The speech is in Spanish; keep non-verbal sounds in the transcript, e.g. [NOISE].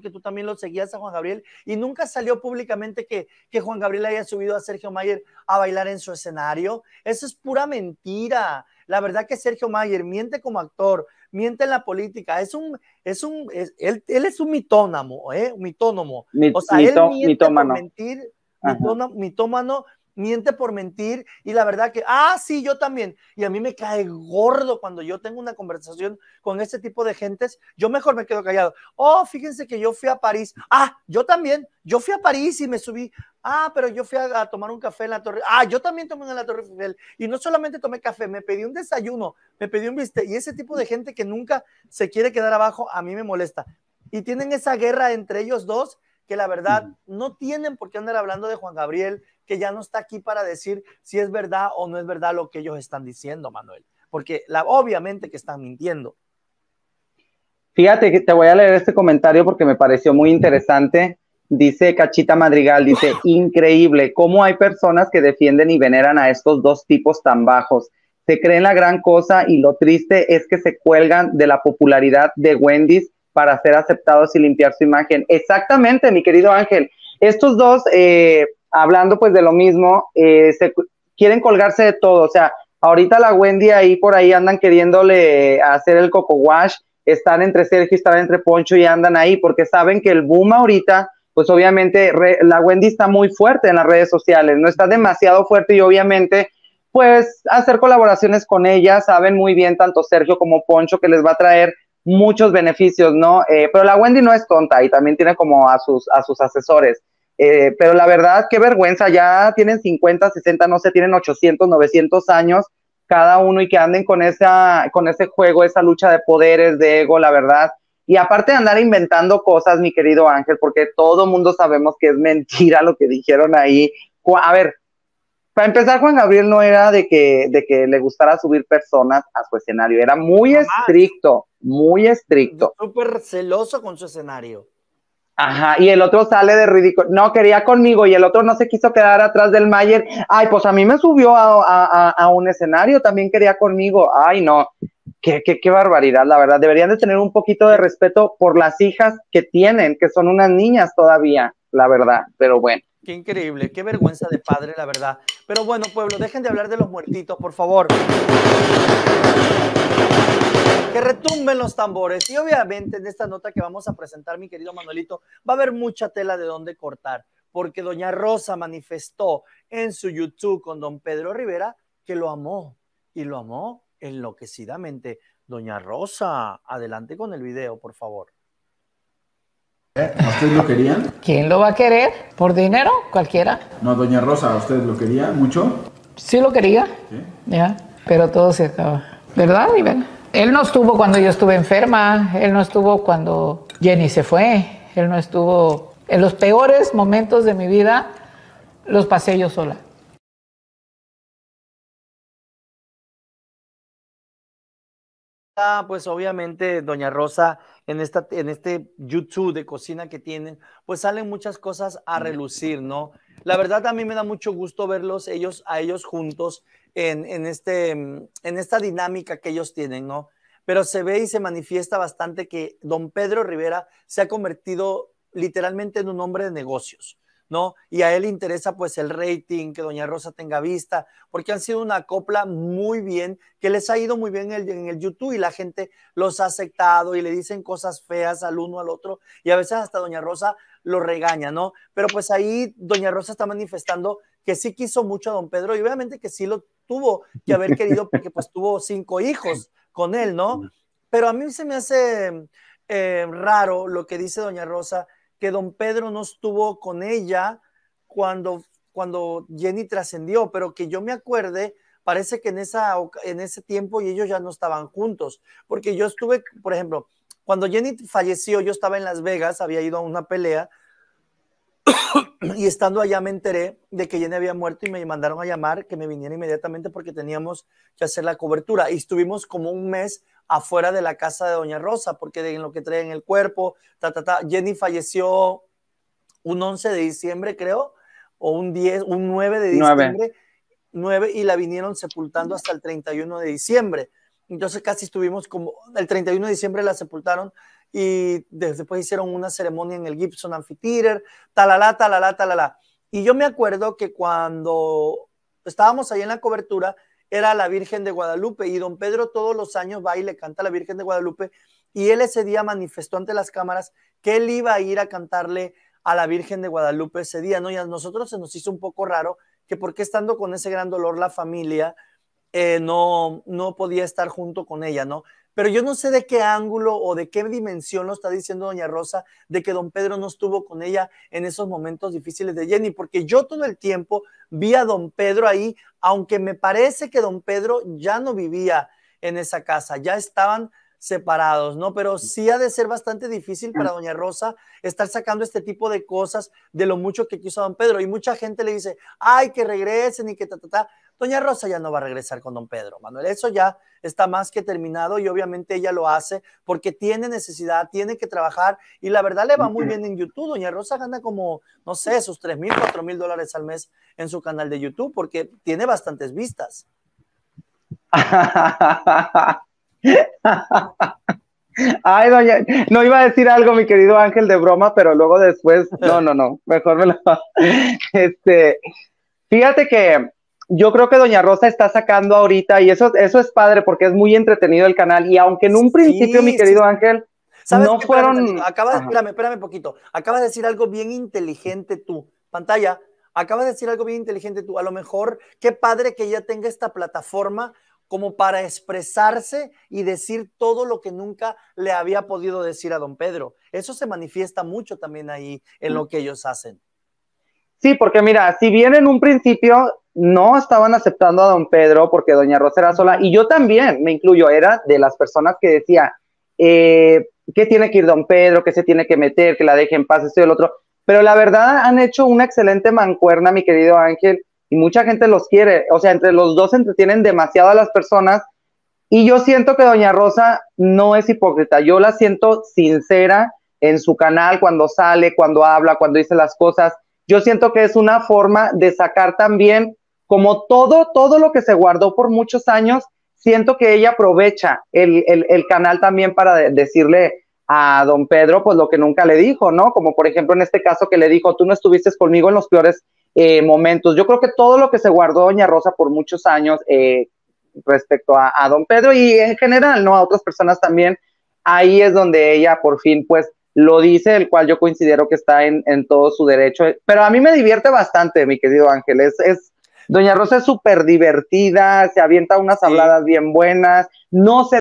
que tú también lo seguías a Juan Gabriel y nunca salió públicamente que, Juan Gabriel haya subido a Sergio Mayer a bailar en su escenario. Eso es pura mentira. La verdad que Sergio Mayer miente como actor, miente en la política. Es un, es un, él, es un mitónamo, ¿eh? Un mitónomo. o sea, él miente mentir, mitómano miente por mentir y la verdad que, ah, sí, yo también. Y a mí me cae gordo cuando yo tengo una conversación con este tipo de gentes, yo mejor me quedo callado. Oh, fíjense que yo fui a París. Ah, yo también. Yo fui a París y me subí. Ah, pero yo fui a, tomar un café en la Torre. Ah, yo también tomé en la Torre Eiffel. Y no solamente tomé café, me pedí un desayuno, me pedí un bistec. Y ese tipo de gente que nunca se quiere quedar abajo, a mí me molesta. Y tienen esa guerra entre ellos dos que la verdad no tienen por qué andar hablando de Juan Gabriel, que ya no está aquí para decir si es verdad o no es verdad lo que ellos están diciendo, Manuel, porque la, obviamente que están mintiendo. Fíjate que te voy a leer este comentario porque me pareció muy interesante. Dice Cachita Madrigal, dice, [LAUGHS] increíble, cómo hay personas que defienden y veneran a estos dos tipos tan bajos. Se creen la gran cosa y lo triste es que se cuelgan de la popularidad de Wendy's para ser aceptados y limpiar su imagen. Exactamente, mi querido Ángel. Estos dos, eh, hablando pues de lo mismo, eh, quieren colgarse de todo. O sea, ahorita la Wendy ahí por ahí andan queriéndole hacer el coco wash, están entre Sergio, están entre Poncho y andan ahí porque saben que el boom ahorita, pues obviamente la Wendy está muy fuerte en las redes sociales, no está demasiado fuerte y obviamente pues hacer colaboraciones con ella, saben muy bien tanto Sergio como Poncho que les va a traer muchos beneficios, ¿no? Eh, pero la Wendy no es tonta y también tiene como a sus, a sus asesores. Eh, pero la verdad, qué vergüenza, ya tienen 50, 60, no sé, tienen 800, 900 años cada uno y que anden con, esa, con ese juego, esa lucha de poderes, de ego, la verdad. Y aparte de andar inventando cosas, mi querido Ángel, porque todo mundo sabemos que es mentira lo que dijeron ahí. A ver, para empezar, Juan Gabriel no era de que, de que le gustara subir personas a su escenario, era muy estricto muy estricto. Súper celoso con su escenario. Ajá, y el otro sale de ridículo. No, quería conmigo y el otro no se quiso quedar atrás del Mayer. Ay, pues a mí me subió a, un escenario, también quería conmigo. Ay, no, qué, qué barbaridad, la verdad. Deberían de tener un poquito de respeto por las hijas que tienen, que son unas niñas todavía, la verdad, pero bueno. Qué increíble, qué vergüenza de padre, la verdad. Pero bueno, pueblo, dejen de hablar de los muertitos, por favor que retumben los tambores. Y obviamente en esta nota que vamos a presentar, mi querido Manuelito, va a haber mucha tela de donde cortar, porque doña Rosa manifestó en su YouTube con don Pedro Rivera que lo amó y lo amó enloquecidamente. Doña Rosa, adelante con el video, por favor. ¿Eh? ¿A usted lo querían? ¿Quién lo va a querer? ¿Por dinero? Cualquiera. No, doña Rosa, ¿a lo quería mucho? Sí lo quería. Ya, pero todo se acaba. ¿Verdad, Iván? Él no estuvo cuando yo estuve enferma, él no estuvo cuando Jenny se fue, él no estuvo... En los peores momentos de mi vida los pasé yo sola. pues obviamente Doña Rosa en este YouTube de cocina que tienen, pues salen muchas cosas a relucir, ¿no? La verdad a mí me da mucho gusto verlos ellos a ellos juntos en, este, mm, en esta dinámica que ellos tienen, ¿no? Pero se ve y se manifiesta bastante que Don Pedro Rivera se ha convertido literalmente en un hombre de negocios. ¿no? Y a él le interesa pues el rating, que Doña Rosa tenga vista, porque han sido una copla muy bien, que les ha ido muy bien en el, YouTube y la gente los ha aceptado y le dicen cosas feas al uno al otro y a veces hasta Doña Rosa lo regaña, ¿no? Pero pues ahí Doña Rosa está manifestando que sí quiso mucho a don Pedro y obviamente que sí lo tuvo que haber querido porque pues tuvo cinco hijos con él, ¿no? Pero a mí se me hace eh, raro lo que dice doña Rosa que don Pedro no estuvo con ella cuando, cuando Jenny trascendió, pero que yo me acuerde, parece que en, esa, en ese tiempo y ellos ya no estaban juntos, porque yo estuve, por ejemplo, cuando Jenny falleció, yo estaba en Las Vegas, había ido a una pelea [COUGHS] y estando allá me enteré de que Jenny había muerto y me mandaron a llamar que me viniera inmediatamente porque teníamos que hacer la cobertura y estuvimos como un mes afuera de la casa de Doña Rosa, porque de lo que traen el cuerpo, ta, ta, ta. Jenny falleció un 11 de diciembre, creo, o un 10, un 9 de diciembre, 9, y la vinieron sepultando hasta el 31 de diciembre. Entonces casi estuvimos como, el 31 de diciembre la sepultaron y después hicieron una ceremonia en el Gibson Amphitheater, talala, talala, talala. Y yo me acuerdo que cuando estábamos ahí en la cobertura, era la Virgen de Guadalupe y don Pedro todos los años va y le canta a la Virgen de Guadalupe y él ese día manifestó ante las cámaras que él iba a ir a cantarle a la Virgen de Guadalupe ese día, ¿no? Y a nosotros se nos hizo un poco raro que porque estando con ese gran dolor la familia eh, no, no podía estar junto con ella, ¿no? pero yo no sé de qué ángulo o de qué dimensión lo está diciendo doña Rosa de que don Pedro no estuvo con ella en esos momentos difíciles de Jenny, porque yo todo el tiempo vi a don Pedro ahí, aunque me parece que don Pedro ya no vivía en esa casa, ya estaban separados, ¿no? Pero mm. sí ha de ser bastante difícil para mm. doña Rosa estar sacando este tipo de cosas de lo mucho que quiso don Pedro. Y mucha gente le dice, ay, que regresen y que ta, ta, ta. Doña Rosa ya no va a regresar con don Pedro, Manuel. Eso ya está más que terminado y obviamente ella lo hace porque tiene necesidad, tiene que trabajar y la verdad le va muy bien en YouTube. Doña Rosa gana como, no sé, sus 3 mil, 4 mil dólares al mes en su canal de YouTube porque tiene bastantes vistas. [LAUGHS] Ay, doña, no iba a decir algo, mi querido Ángel, de broma, pero luego después, no, no, no, mejor me lo... Este, fíjate que yo creo que Doña Rosa está sacando ahorita, y eso, eso es padre porque es muy entretenido el canal, y aunque en un principio, mi querido Ángel, no fueron... Acaba acabas, poquito, de decir algo bien inteligente tú, pantalla, acaba de decir algo bien inteligente tú, a lo mejor, qué padre que ya tenga esta plataforma como para expresarse y decir todo lo que nunca le había podido decir a don Pedro. Eso se manifiesta mucho también ahí en lo que ellos hacen. Sí, porque mira, si bien en un principio no estaban aceptando a don Pedro porque doña Rosa era sola, y yo también me incluyo, era de las personas que decía, que eh, ¿qué tiene que ir don Pedro? ¿Qué se tiene que meter? Que la deje en paz, esto y el otro. Pero la verdad han hecho una excelente mancuerna, mi querido Ángel, y mucha gente los quiere. O sea, entre los dos entretienen demasiado a las personas. Y yo siento que Doña Rosa no es hipócrita. Yo la siento sincera en su canal cuando sale, cuando habla, cuando dice las cosas. Yo siento que es una forma de sacar también como todo, todo lo que se guardó por muchos años. Siento que ella aprovecha el, canal también para decirle a don Pedro, pues lo que nunca le dijo, ¿no? Como por ejemplo en este caso que le dijo, tú no estuviste conmigo en los peores eh, momentos. Yo creo que todo lo que se guardó Doña Rosa por muchos años eh, respecto a, Don Pedro y en general, ¿no? A otras personas también, ahí es donde ella por fin, pues, lo dice, el cual yo considero que está en, todo su derecho. Pero a mí me divierte bastante, mi querido Ángel. Es, Doña Rosa es súper divertida, se avienta unas habladas bien buenas, no se